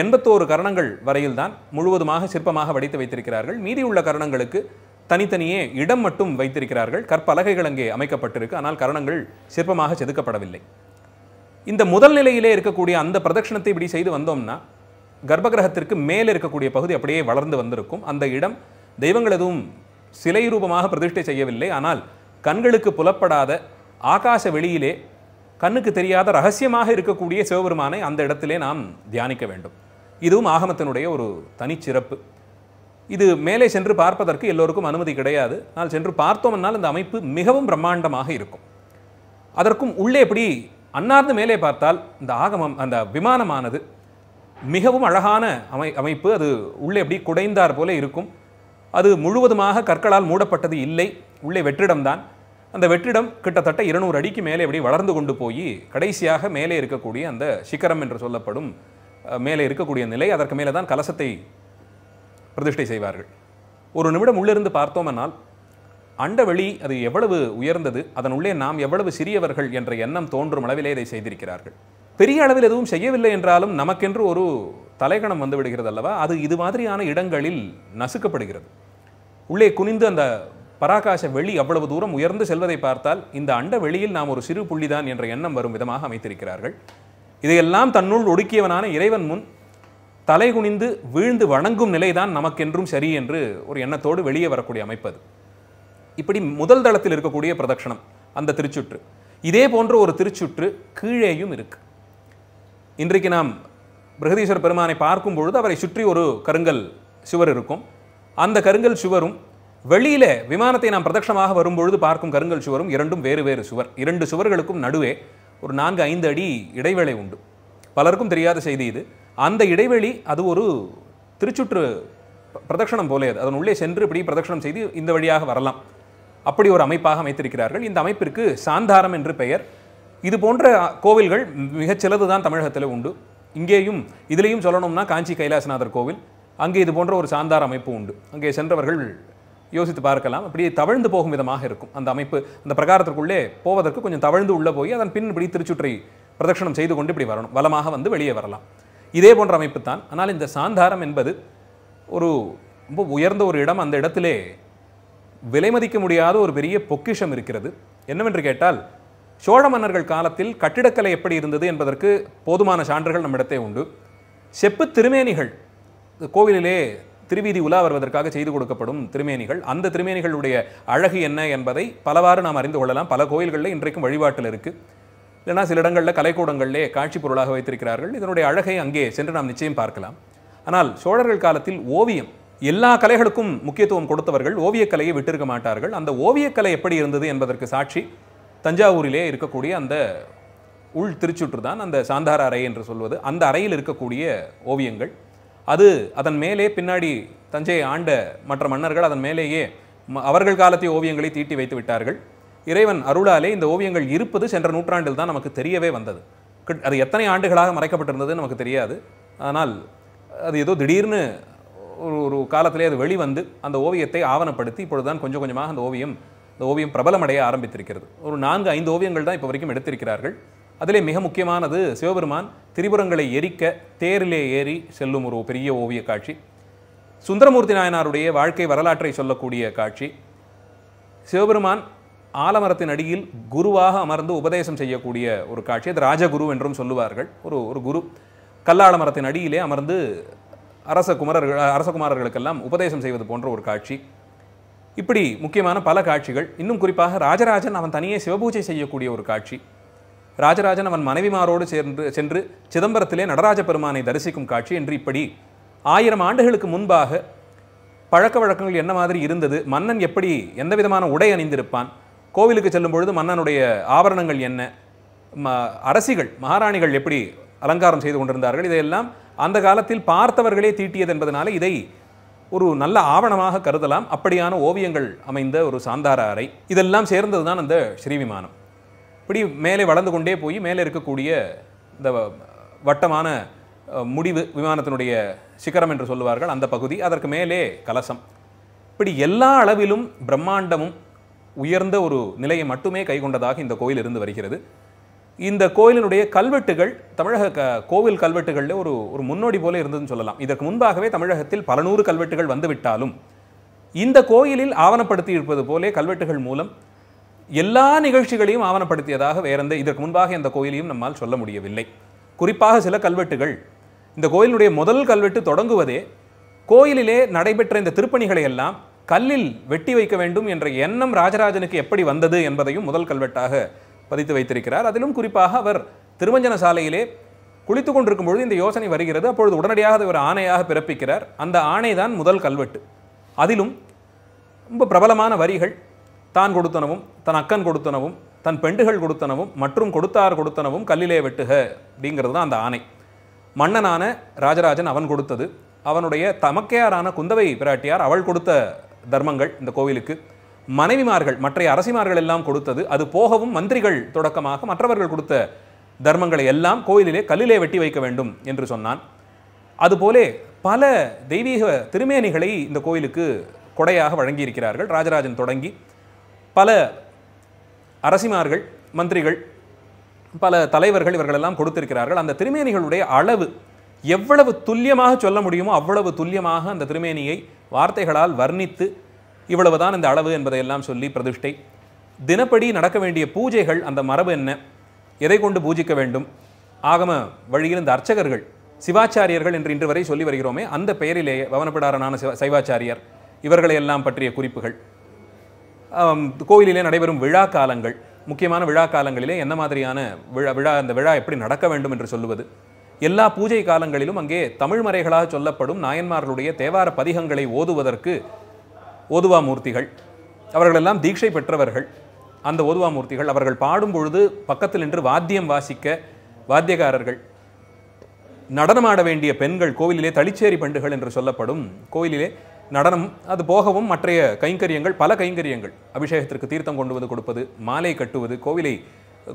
எண்பத்தோரு கரணங்கள் வரையில்தான் முழுவதுமாக சிற்பமாக வடித்து வைத்திருக்கிறார்கள் மீதியுள்ள கரணங்களுக்கு தனித்தனியே இடம் மட்டும் வைத்திருக்கிறார்கள் கற்பலகைகள் அங்கே அமைக்கப்பட்டிருக்கு ஆனால் கரணங்கள் சிற்பமாக செதுக்கப்படவில்லை இந்த முதல் நிலையிலே இருக்கக்கூடிய அந்த பிரதட்சணத்தை இப்படி செய்து வந்தோம்னா கர்ப்பகிரகத்திற்கு மேலே இருக்கக்கூடிய பகுதி அப்படியே வளர்ந்து வந்திருக்கும் அந்த இடம் தெய்வங்கள் எதுவும் சிலை ரூபமாக பிரதிஷ்டை செய்யவில்லை ஆனால் கண்களுக்கு புலப்படாத ஆகாச வெளியிலே கண்ணுக்கு தெரியாத ரகசியமாக இருக்கக்கூடிய சிவபெருமானை அந்த இடத்திலே நாம் தியானிக்க வேண்டும் இதுவும் ஆகமத்தினுடைய ஒரு தனிச்சிறப்பு இது மேலே சென்று பார்ப்பதற்கு எல்லோருக்கும் அனுமதி கிடையாது ஆனால் சென்று பார்த்தோம்னால் இந்த அமைப்பு மிகவும் பிரம்மாண்டமாக இருக்கும் அதற்கும் உள்ளே எப்படி அன்னார்ந்து மேலே பார்த்தால் இந்த ஆகமம் அந்த விமானமானது மிகவும் அழகான அமை அமைப்பு அது உள்ளே எப்படி குடைந்தார் போல இருக்கும் அது முழுவதுமாக கற்களால் மூடப்பட்டது இல்லை உள்ளே வெற்றிடம்தான் அந்த வெற்றிடம் கிட்டத்தட்ட இருநூறு அடிக்கு மேலே எப்படி வளர்ந்து கொண்டு போய் கடைசியாக மேலே இருக்கக்கூடிய அந்த சிக்கரம் என்று சொல்லப்படும் மேலே இருக்கக்கூடிய நிலை அதற்கு மேலே தான் கலசத்தை பிரதிஷ்டை செய்வார்கள் ஒரு நிமிடம் உள்ளிருந்து பார்த்தோம்னால் அண்டவெளி அது எவ்வளவு உயர்ந்தது அதனுள்ளே நாம் எவ்வளவு சிறியவர்கள் என்ற எண்ணம் தோன்றும் அளவிலே இதை செய்திருக்கிறார்கள் பெரிய அளவில் எதுவும் செய்யவில்லை என்றாலும் நமக்கென்று ஒரு தலைகணம் வந்து விடுகிறது அல்லவா அது இது மாதிரியான இடங்களில் நசுக்கப்படுகிறது உள்ளே குனிந்து அந்த பராகாச வெளி அவ்வளவு தூரம் உயர்ந்து செல்வதை பார்த்தால் இந்த அண்ட வெளியில் நாம் ஒரு சிறு புள்ளிதான் என்ற எண்ணம் வரும் விதமாக அமைத்திருக்கிறார்கள் இதையெல்லாம் தன்னுள் ஒடுக்கியவனான இறைவன் முன் தலை குனிந்து வீழ்ந்து வணங்கும் நிலைதான் நமக்கென்றும் சரி என்று ஒரு எண்ணத்தோடு வெளியே வரக்கூடிய அமைப்பது இப்படி முதல் தளத்தில் இருக்கக்கூடிய பிரதட்சணம் அந்த திருச்சுற்று இதே போன்ற ஒரு திருச்சுற்று கீழேயும் இருக்கு இன்றைக்கு நாம் பிரகதீஸ்வர பெருமானை பார்க்கும் பொழுது அவரை சுற்றி ஒரு கருங்கல் சுவர் இருக்கும் அந்த கருங்கல் சுவரும் வெளியில விமானத்தை நாம் பிரதட்சமாக வரும்பொழுது பார்க்கும் கருங்கல் சுவரும் இரண்டும் வேறு வேறு சுவர் இரண்டு சுவர்களுக்கும் நடுவே ஒரு நான்கு ஐந்து அடி இடைவேளை உண்டு பலருக்கும் தெரியாத செய்தி இது அந்த இடைவெளி அது ஒரு திருச்சுற்று பிரதட்சணம் போலே அதன் உள்ளே சென்று இப்படி பிரதட்சணம் செய்து இந்த வழியாக வரலாம் அப்படி ஒரு அமைப்பாக அமைத்திருக்கிறார்கள் இந்த அமைப்பிற்கு சாந்தாரம் என்று பெயர் இது போன்ற கோவில்கள் மிகச்சிலது தான் தமிழகத்தில் உண்டு இங்கேயும் இதிலையும் சொல்லணும்னா காஞ்சி கைலாசநாதர் கோவில் அங்கே இது போன்ற ஒரு சாந்தார அமைப்பு உண்டு அங்கே சென்றவர்கள் யோசித்து பார்க்கலாம் அப்படியே தவழ்ந்து போகும் விதமாக இருக்கும் அந்த அமைப்பு அந்த பிரகாரத்திற்குள்ளே போவதற்கு கொஞ்சம் தவழ்ந்து உள்ளே போய் அதன் பின் இப்படி திருச்சுற்றை பிரதட்சணம் செய்து கொண்டு இப்படி வரணும் வளமாக வந்து வெளியே வரலாம் இதே போன்ற அமைப்பு தான் ஆனால் இந்த சாந்தாரம் என்பது ஒரு ரொம்ப உயர்ந்த ஒரு இடம் அந்த இடத்திலே விலை மதிக்க முடியாத ஒரு பெரிய பொக்கிஷம் இருக்கிறது என்னவென்று கேட்டால் சோழ மன்னர்கள் காலத்தில் கட்டிடக்கலை எப்படி இருந்தது என்பதற்கு போதுமான சான்றுகள் நம்மிடத்தே உண்டு செப்பு திருமேனிகள் கோவிலிலே திருவீதி உலா வருவதற்காக செய்து கொடுக்கப்படும் திருமேனிகள் அந்த திருமேனிகளுடைய அழகு என்ன என்பதை பலவாறு நாம் அறிந்து கொள்ளலாம் பல கோயில்களில் இன்றைக்கும் வழிபாட்டில் இருக்குது இல்லைனா சில இடங்களில் கலைக்கூடங்களிலே காட்சி பொருளாக வைத்திருக்கிறார்கள் இதனுடைய அழகை அங்கே சென்று நாம் நிச்சயம் பார்க்கலாம் ஆனால் சோழர்கள் காலத்தில் ஓவியம் எல்லா கலைகளுக்கும் முக்கியத்துவம் கொடுத்தவர்கள் ஓவியக்கலையை விட்டிருக்க மாட்டார்கள் அந்த ஓவியக்கலை எப்படி இருந்தது என்பதற்கு சாட்சி தஞ்சாவூரிலே இருக்கக்கூடிய அந்த உள் திருச்சுற்று தான் அந்த சாந்தார அறை என்று சொல்வது அந்த அறையில் இருக்கக்கூடிய ஓவியங்கள் அது அதன் மேலே பின்னாடி தஞ்சையை ஆண்ட மற்ற மன்னர்கள் அதன் மேலேயே அவர்கள் காலத்திய ஓவியங்களை தீட்டி வைத்து விட்டார்கள் இறைவன் அருளாலே இந்த ஓவியங்கள் இருப்பது சென்ற நூற்றாண்டில் தான் நமக்கு தெரியவே வந்தது அது எத்தனை ஆண்டுகளாக மறைக்கப்பட்டிருந்தது நமக்கு தெரியாது ஆனால் அது ஏதோ திடீர்னு ஒரு ஒரு காலத்திலே அது வெளிவந்து அந்த ஓவியத்தை ஆவணப்படுத்தி இப்பொழுதுதான் கொஞ்சம் கொஞ்சமாக அந்த ஓவியம் இந்த ஓவியம் பிரபலமடைய ஆரம்பித்திருக்கிறது ஒரு நான்கு ஐந்து ஓவியங்கள் தான் இப்போ வரைக்கும் எடுத்திருக்கிறார்கள் அதிலே மிக முக்கியமானது சிவபெருமான் திரிபுரங்களை எரிக்க தேரிலே ஏறி செல்லும் ஒரு பெரிய ஓவிய காட்சி சுந்தரமூர்த்தி நாயனாருடைய வாழ்க்கை வரலாற்றை சொல்லக்கூடிய காட்சி சிவபெருமான் ஆலமரத்தின் அடியில் குருவாக அமர்ந்து உபதேசம் செய்யக்கூடிய ஒரு காட்சி அது ராஜகுரு என்றும் சொல்லுவார்கள் ஒரு ஒரு குரு கல்லாலமரத்தின் அடியிலே அமர்ந்து அரச குமரர்கள் அரசகுமாரர்களுக்கெல்லாம் உபதேசம் செய்வது போன்ற ஒரு காட்சி இப்படி முக்கியமான பல காட்சிகள் இன்னும் குறிப்பாக ராஜராஜன் அவன் தனியே சிவபூஜை செய்யக்கூடிய ஒரு காட்சி ராஜராஜன் அவன் மனைவிமாரோடு சேர்ந்து சென்று சிதம்பரத்திலே நடராஜ பெருமானை தரிசிக்கும் காட்சி என்று இப்படி ஆயிரம் ஆண்டுகளுக்கு முன்பாக பழக்க வழக்கங்கள் என்ன மாதிரி இருந்தது மன்னன் எப்படி எந்த விதமான உடை அணிந்திருப்பான் கோவிலுக்கு செல்லும் பொழுது மன்னனுடைய ஆபரணங்கள் என்ன அரசிகள் மகாராணிகள் எப்படி அலங்காரம் செய்து கொண்டிருந்தார்கள் இதையெல்லாம் அந்த காலத்தில் பார்த்தவர்களே தீட்டியது என்பதனால இதை ஒரு நல்ல ஆவணமாக கருதலாம் அப்படியான ஓவியங்கள் அமைந்த ஒரு சாந்தார அறை இதெல்லாம் சேர்ந்தது தான் அந்த ஸ்ரீவிமானம் இப்படி மேலே வளர்ந்து கொண்டே போய் மேலே இருக்கக்கூடிய இந்த வட்டமான முடிவு விமானத்தினுடைய சிகரம் என்று சொல்லுவார்கள் அந்த பகுதி அதற்கு மேலே கலசம் இப்படி எல்லா அளவிலும் பிரம்மாண்டமும் உயர்ந்த ஒரு நிலையை மட்டுமே கைகொண்டதாக இந்த கோயில் இருந்து வருகிறது இந்த கோயிலினுடைய கல்வெட்டுகள் தமிழக க கோவில் கல்வெட்டுகளில் ஒரு ஒரு முன்னோடி போல இருந்ததுன்னு சொல்லலாம் இதற்கு முன்பாகவே தமிழகத்தில் பல நூறு கல்வெட்டுகள் வந்துவிட்டாலும் இந்த கோயிலில் ஆவணப்படுத்தி இருப்பது போலே கல்வெட்டுகள் மூலம் எல்லா நிகழ்ச்சிகளையும் ஆவணப்படுத்தியதாக வேறெந்த இதற்கு முன்பாக இந்த கோயிலையும் நம்மால் சொல்ல முடியவில்லை குறிப்பாக சில கல்வெட்டுகள் இந்த கோயிலுடைய முதல் கல்வெட்டு தொடங்குவதே கோயிலிலே நடைபெற்ற இந்த திருப்பணிகளை எல்லாம் கல்லில் வெட்டி வைக்க வேண்டும் என்ற எண்ணம் ராஜராஜனுக்கு எப்படி வந்தது என்பதையும் முதல் கல்வெட்டாக பதித்து வைத்திருக்கிறார் அதிலும் குறிப்பாக அவர் திருமஞ்சன சாலையிலே குளித்து கொண்டிருக்கும் பொழுது இந்த யோசனை வருகிறது அப்பொழுது உடனடியாக அதை ஒரு ஆணையாக பிறப்பிக்கிறார் அந்த ஆணை தான் முதல் கல்வெட்டு அதிலும் ரொம்ப பிரபலமான வரிகள் தான் கொடுத்தனவும் தன் அக்கன் கொடுத்தனவும் தன் பெண்டுகள் கொடுத்தனவும் மற்றும் கொடுத்தார் கொடுத்தனவும் கல்லிலே வெட்டுக அப்படிங்கிறது தான் அந்த ஆணை மன்னனான ராஜராஜன் அவன் கொடுத்தது அவனுடைய தமக்கையாரான குந்தவை பிராட்டியார் அவள் கொடுத்த தர்மங்கள் இந்த கோவிலுக்கு மனைவிமார்கள் மற்றைய அரசிமார்கள் எல்லாம் கொடுத்தது அது போகவும் மந்திரிகள் தொடக்கமாக மற்றவர்கள் கொடுத்த தர்மங்களை எல்லாம் கோயிலிலே கல்லிலே வெட்டி வைக்க வேண்டும் என்று சொன்னான் அதுபோலே பல தெய்வீக திருமேனிகளை இந்த கோயிலுக்கு கொடையாக வழங்கியிருக்கிறார்கள் ராஜராஜன் தொடங்கி பல அரசிமார்கள் மந்திரிகள் பல தலைவர்கள் இவர்களெல்லாம் கொடுத்திருக்கிறார்கள் அந்த திருமேனிகளுடைய அளவு எவ்வளவு துல்லியமாக சொல்ல முடியுமோ அவ்வளவு துல்லியமாக அந்த திருமேனியை வார்த்தைகளால் வர்ணித்து இவ்வளவுதான் இந்த அளவு என்பதையெல்லாம் சொல்லி பிரதிஷ்டை தினப்படி நடக்க வேண்டிய பூஜைகள் அந்த மரபு என்ன எதை கொண்டு பூஜிக்க வேண்டும் ஆகம வழியில் இந்த அர்ச்சகர்கள் சிவாச்சாரியர்கள் என்று இன்று வரை சொல்லி வருகிறோமே அந்த பெயரிலேயே பவனப்படாரனான சிவ சைவாச்சாரியர் இவர்களையெல்லாம் பற்றிய குறிப்புகள் கோயிலிலே நடைபெறும் விழா காலங்கள் முக்கியமான விழா காலங்களிலே என்ன மாதிரியான விழா விழா அந்த விழா எப்படி நடக்க வேண்டும் என்று சொல்லுவது எல்லா பூஜை காலங்களிலும் அங்கே தமிழ் மறைகளாக சொல்லப்படும் நாயன்மார்களுடைய தேவார பதிகங்களை ஓதுவதற்கு ஓதுவா மூர்த்திகள் அவர்களெல்லாம் தீட்சை பெற்றவர்கள் அந்த ஓதுவா மூர்த்திகள் அவர்கள் பாடும் பொழுது பக்கத்தில் நின்று வாத்தியம் வாசிக்க வாத்தியக்காரர்கள் நடனமாட வேண்டிய பெண்கள் கோவிலிலே தளிச்சேரி பண்டுகள் என்று சொல்லப்படும் கோவிலிலே நடனம் அது போகவும் மற்றைய கைங்கரியங்கள் பல கைங்கரியங்கள் அபிஷேகத்திற்கு தீர்த்தம் கொண்டு வந்து கொடுப்பது மாலை கட்டுவது கோவிலை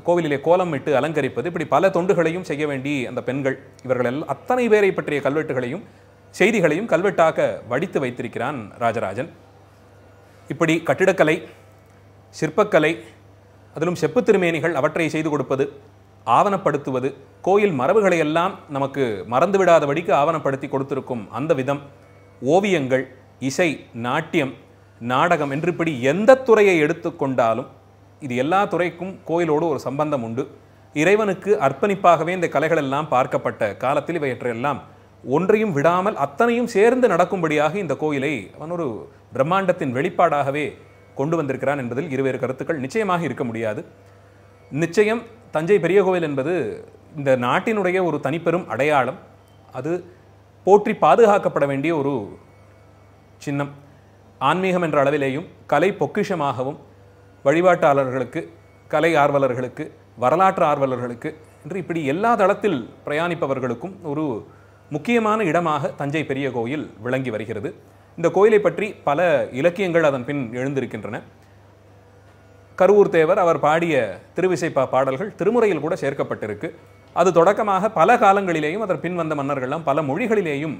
கோவிலிலே கோலம் விட்டு அலங்கரிப்பது இப்படி பல தொண்டுகளையும் செய்ய வேண்டி அந்த பெண்கள் இவர்கள் எல்லாம் அத்தனை பேரை பற்றிய கல்வெட்டுகளையும் செய்திகளையும் கல்வெட்டாக வடித்து வைத்திருக்கிறான் ராஜராஜன் இப்படி கட்டிடக்கலை சிற்பக்கலை அதிலும் செப்பு திருமேனிகள் அவற்றை செய்து கொடுப்பது ஆவணப்படுத்துவது கோயில் மரபுகளை எல்லாம் நமக்கு மறந்துவிடாதபடிக்கு ஆவணப்படுத்தி கொடுத்திருக்கும் அந்த விதம் ஓவியங்கள் இசை நாட்டியம் நாடகம் என்று இப்படி எந்த துறையை எடுத்துக்கொண்டாலும் இது எல்லா துறைக்கும் கோயிலோடு ஒரு சம்பந்தம் உண்டு இறைவனுக்கு அர்ப்பணிப்பாகவே இந்த கலைகளெல்லாம் பார்க்கப்பட்ட காலத்தில் இவையற்றையெல்லாம் ஒன்றையும் விடாமல் அத்தனையும் சேர்ந்து நடக்கும்படியாக இந்த கோயிலை அவன் ஒரு பிரம்மாண்டத்தின் வெளிப்பாடாகவே கொண்டு வந்திருக்கிறான் என்பதில் இருவேறு கருத்துக்கள் நிச்சயமாக இருக்க முடியாது நிச்சயம் தஞ்சை பெரிய கோவில் என்பது இந்த நாட்டினுடைய ஒரு தனிப்பெரும் அடையாளம் அது போற்றி பாதுகாக்கப்பட வேண்டிய ஒரு சின்னம் ஆன்மீகம் என்ற அளவிலேயும் கலை பொக்கிஷமாகவும் வழிபாட்டாளர்களுக்கு கலை ஆர்வலர்களுக்கு வரலாற்று ஆர்வலர்களுக்கு என்று இப்படி எல்லா தளத்தில் பிரயாணிப்பவர்களுக்கும் ஒரு முக்கியமான இடமாக தஞ்சை பெரிய கோயில் விளங்கி வருகிறது இந்த கோயிலை பற்றி பல இலக்கியங்கள் அதன் பின் எழுந்திருக்கின்றன கரூர் தேவர் அவர் பாடிய திருவிசைப்பா பாடல்கள் திருமுறையில் கூட சேர்க்கப்பட்டிருக்கு அது தொடக்கமாக பல காலங்களிலேயும் அதன் பின் வந்த மன்னர்கள்லாம் பல மொழிகளிலேயும்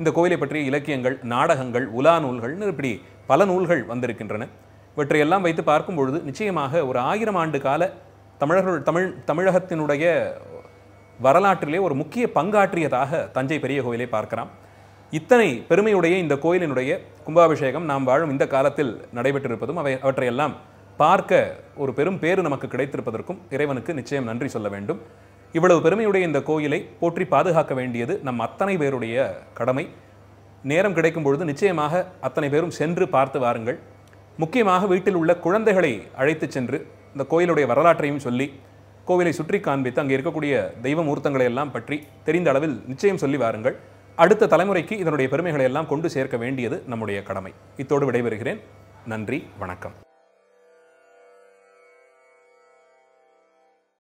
இந்த கோயிலை பற்றிய இலக்கியங்கள் நாடகங்கள் உலா நூல்கள்னு இப்படி பல நூல்கள் வந்திருக்கின்றன இவற்றையெல்லாம் வைத்து பார்க்கும் பொழுது நிச்சயமாக ஒரு ஆயிரம் ஆண்டு கால தமிழர்கள் தமிழ் தமிழகத்தினுடைய வரலாற்றிலே ஒரு முக்கிய பங்காற்றியதாக தஞ்சை பெரிய கோயிலை பார்க்கலாம் இத்தனை பெருமையுடைய இந்த கோயிலினுடைய கும்பாபிஷேகம் நாம் வாழும் இந்த காலத்தில் நடைபெற்றிருப்பதும் அவை அவற்றையெல்லாம் பார்க்க ஒரு பெரும் பேறு நமக்கு கிடைத்திருப்பதற்கும் இறைவனுக்கு நிச்சயம் நன்றி சொல்ல வேண்டும் இவ்வளவு பெருமையுடைய இந்த கோயிலை போற்றி பாதுகாக்க வேண்டியது நம் அத்தனை பேருடைய கடமை நேரம் கிடைக்கும் பொழுது நிச்சயமாக அத்தனை பேரும் சென்று பார்த்து வாருங்கள் முக்கியமாக வீட்டில் உள்ள குழந்தைகளை அழைத்து சென்று இந்த கோயிலுடைய வரலாற்றையும் சொல்லி கோவிலை சுற்றி காண்பித்து அங்கே இருக்கக்கூடிய தெய்வ மூர்த்தங்களை எல்லாம் பற்றி தெரிந்த அளவில் நிச்சயம் சொல்லி வாருங்கள் அடுத்த தலைமுறைக்கு இதனுடைய பெருமைகளை எல்லாம் கொண்டு சேர்க்க வேண்டியது நம்முடைய கடமை இத்தோடு விடைபெறுகிறேன் நன்றி வணக்கம்